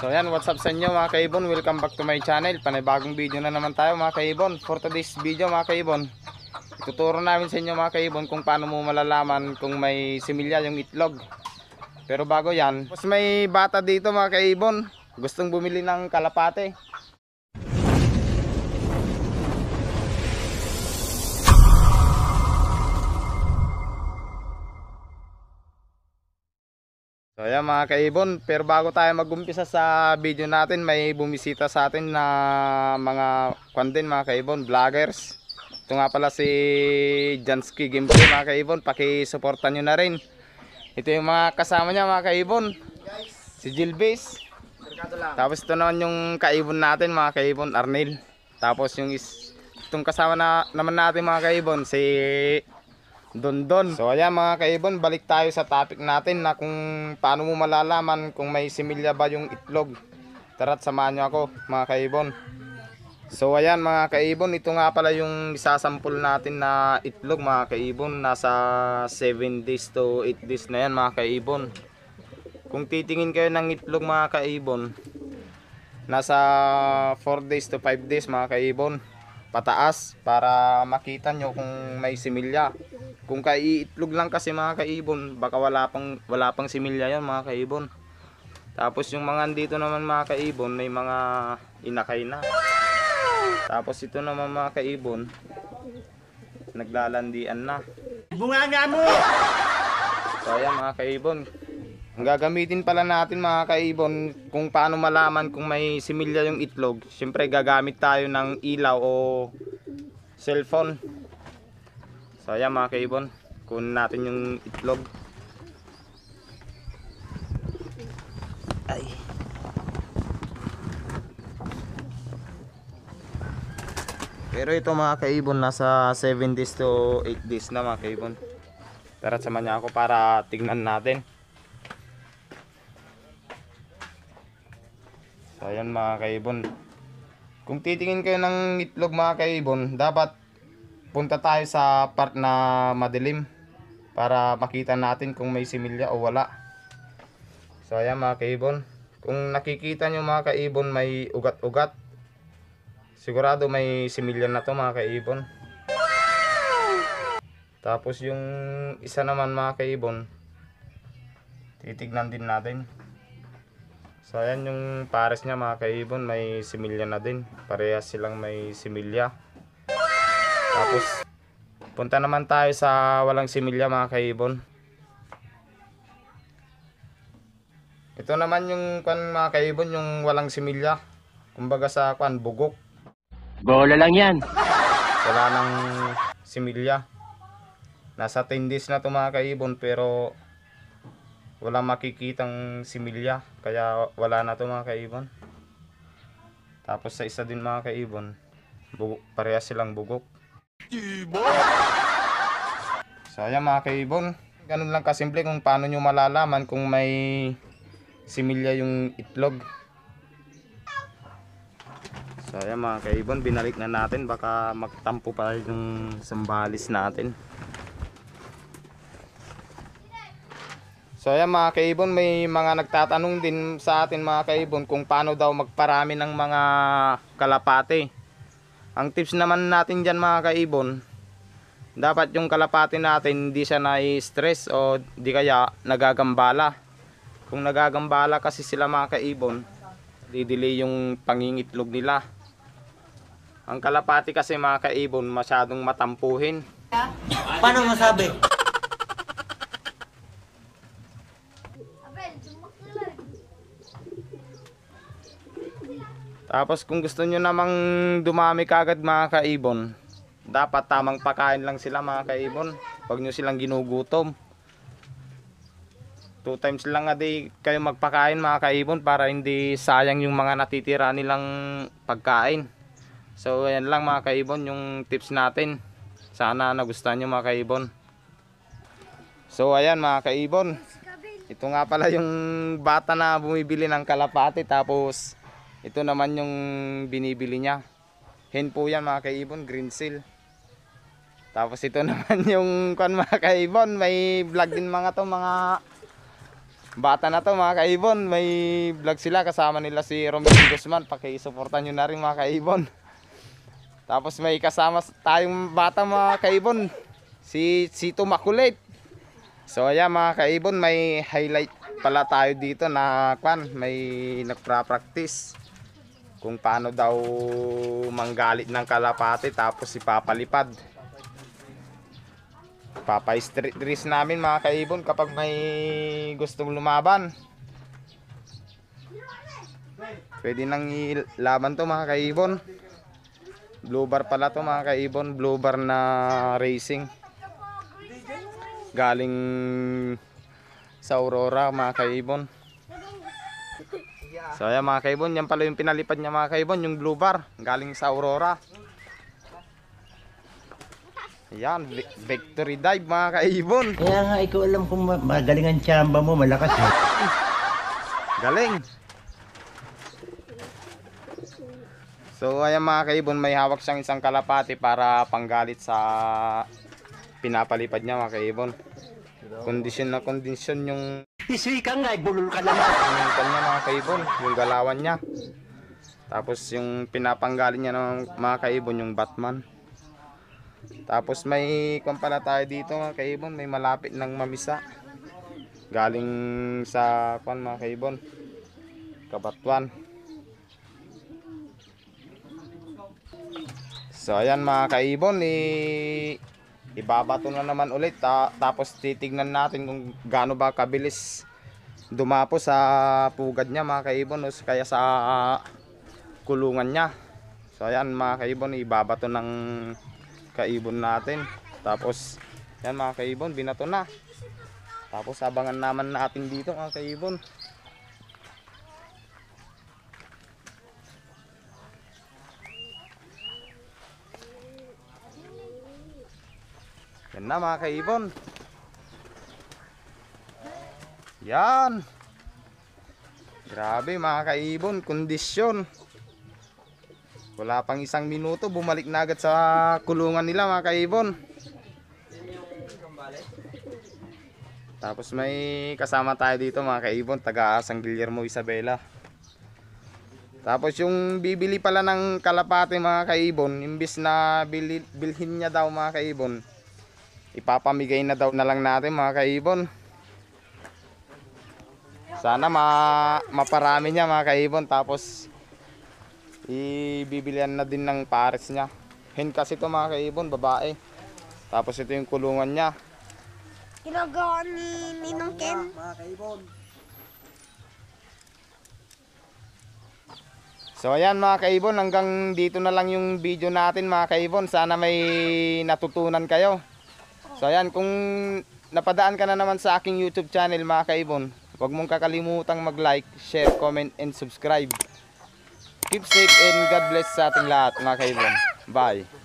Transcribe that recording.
So yan, what's up sa inyo mga kaibon? Welcome back to my channel. Panibagong video na naman tayo mga kaibon. For today's video mga kaibon, ituturo namin sa inyo mga kaibon kung paano mo malalaman kung may similya yung itlog. Pero bago yan, mas may bata dito mga kaibon. Gustong bumili ng kalapate. So ayan mga kaibon, pero bago tayo magumpisa sa video natin, may bumisita sa atin na mga din mga kaibon, vloggers. Ito nga pala si Jansky Gameplay mga kaibon, pakisuportan nyo na rin. Ito yung mga kasama niya mga kaibon, si Jilbis. Tapos ito naman yung kaibon natin mga kaibon, Arnel. Tapos yung is, itong kasama na, naman natin mga kaibon, si Don don. So ayan mga kaibon, balik tayo sa topic natin na kung paano mo malalaman kung may similya ba yung itlog. Tara't samahan nyo ako mga kaibon. So ayan mga kaibon, ito nga pala yung isasampol natin na itlog mga kaibon. Nasa 7 days to 8 days na yan mga kaibon. Kung titingin kayo ng itlog mga kaibon, nasa 4 days to 5 days mga kaibon pataas para makita nyo kung may similya. Kung kaiitlog lang kasi mga kaibon, baka wala pang, wala pang similya yan mga kaibon. Tapos yung mga andito naman mga kaibon, may mga inakay na. Tapos ito naman mga kaibon, naglalandian na. bunganga mo! So ayan mga kaibon, gagamitin pala natin mga kaibon kung paano malaman kung may similya yung itlog. syempre gagamit tayo ng ilaw o cellphone. So ayan mga kaibon, kunin natin yung itlog. Ay. Pero ito mga kaibon, nasa 7 days to 8 days na mga kaibon. Tara samahan niya ako para tignan natin. So ayan mga kaibon. Kung titingin kayo ng itlog mga kaibon, dapat punta tayo sa part na madilim para makita natin kung may similya o wala. So ayan mga kaibon. Kung nakikita nyo mga kaibon may ugat-ugat, sigurado may similya na to mga kaibon. Tapos yung isa naman mga kaibon, titignan din natin. So ayan yung pares niya mga kaibon may similya na din. Parehas silang may similya. Tapos punta naman tayo sa walang similya mga kaibon. Ito naman yung kan mga kaibon yung walang similya. Kumbaga sa kan bugok. Bola lang yan. Wala nang similya. Nasa 10 na to mga kaibon pero wala makikitang similya kaya wala na to mga kaibon tapos sa isa din mga kaibon bugok, parehas silang bugok ibon so ayan mga kaibon ganun lang kasimple kung paano nyo malalaman kung may similya yung itlog so ayan mga kaibon binalik na natin baka magtampo pa yung sambalis natin So ayan mga kaibon, may mga nagtatanong din sa atin mga kaibon kung paano daw magparami ng mga kalapate. Ang tips naman natin dyan mga kaibon, dapat yung kalapate natin hindi siya na-stress o di kaya nagagambala. Kung nagagambala kasi sila mga kaibon, didelay yung pangingitlog nila. Ang kalapati kasi mga kaibon masyadong matampuhin. Paano masabi? Tapos kung gusto nyo namang dumami kagad mga kaibon, dapat tamang pakain lang sila mga kaibon. Huwag nyo silang ginugutom. Two times lang a day kayo magpakain mga kaibon para hindi sayang yung mga natitira nilang pagkain. So ayan lang mga kaibon yung tips natin. Sana nagustuhan nyo mga kaibon. So ayan mga kaibon. Ito nga pala yung bata na bumibili ng kalapati tapos ito naman yung binibili niya. Hen po yan mga kaibon, green seal. Tapos ito naman yung kwan mga kaibon, may vlog din mga to mga bata na to mga kaibon. May vlog sila kasama nila si Romeo Guzman. Pakisuportan nyo na rin mga kaibon. Tapos may kasama tayong bata mga kaibon. Si Sito Makulit. So ayan mga kaibon, may highlight pala tayo dito na kwan, may nagpra-practice kung paano daw manggalit ng kalapate tapos ipapalipad papay street race namin mga kaibon kapag may gustong lumaban pwede nang ilaban to mga kaibon blue bar pala to mga kaibon blue bar na racing galing sa aurora mga kaibon So ayan mga kaibon, yan pala yung pinalipad niya mga kaibon, yung blue bar, galing sa Aurora. Yan, victory dive mga kaibon. Kaya nga, ikaw alam kung ma magaling ang tsamba mo, malakas Galing. So ayan mga kaibon, may hawak siyang isang kalapati para panggalit sa pinapalipad niya mga kaibon. Kondisyon na kondisyon yung Isi ka nga, eh, bulol ka naman. Pinuntan niya mga kaibon, yung galawan niya. Tapos yung pinapanggalin niya ng mga kaibon, yung Batman. Tapos may kung tayo dito mga kaibon, may malapit ng mamisa. Galing sa kwan mga kaibon. Kabatuan. So ayan mga kaibon, eh, ibabato na naman ulit ta tapos titignan natin kung gaano ba kabilis dumapo sa pugad niya mga kaibon o kaya sa uh, kulungan niya so ayan mga kaibon ibabato ng kaibon natin tapos yan mga kaibon binato na tapos abangan naman natin dito mga kaibon Yan na mga kaibon. Yan. Grabe mga kaibon, kondisyon. Wala pang isang minuto, bumalik na agad sa kulungan nila mga kaibon. Tapos may kasama tayo dito mga kaibon, taga San Guillermo Isabela. Tapos yung bibili pala ng kalapate mga kaibon, imbis na bilhin niya daw mga kaibon, ipapamigay na daw na lang natin mga kaibon sana ma maparami niya mga kaibon tapos ibibilian na din ng pares niya hen kasi to mga kaibon babae tapos ito yung kulungan niya ginagawa ni Ninong Ken mga kaibon So ayan mga kaibon, hanggang dito na lang yung video natin mga kaibon. Sana may natutunan kayo. So ayan, kung napadaan ka na naman sa aking YouTube channel mga kaibon, huwag mong kakalimutang mag-like, share, comment, and subscribe. Keep safe and God bless sa ating lahat mga kaibon. Bye!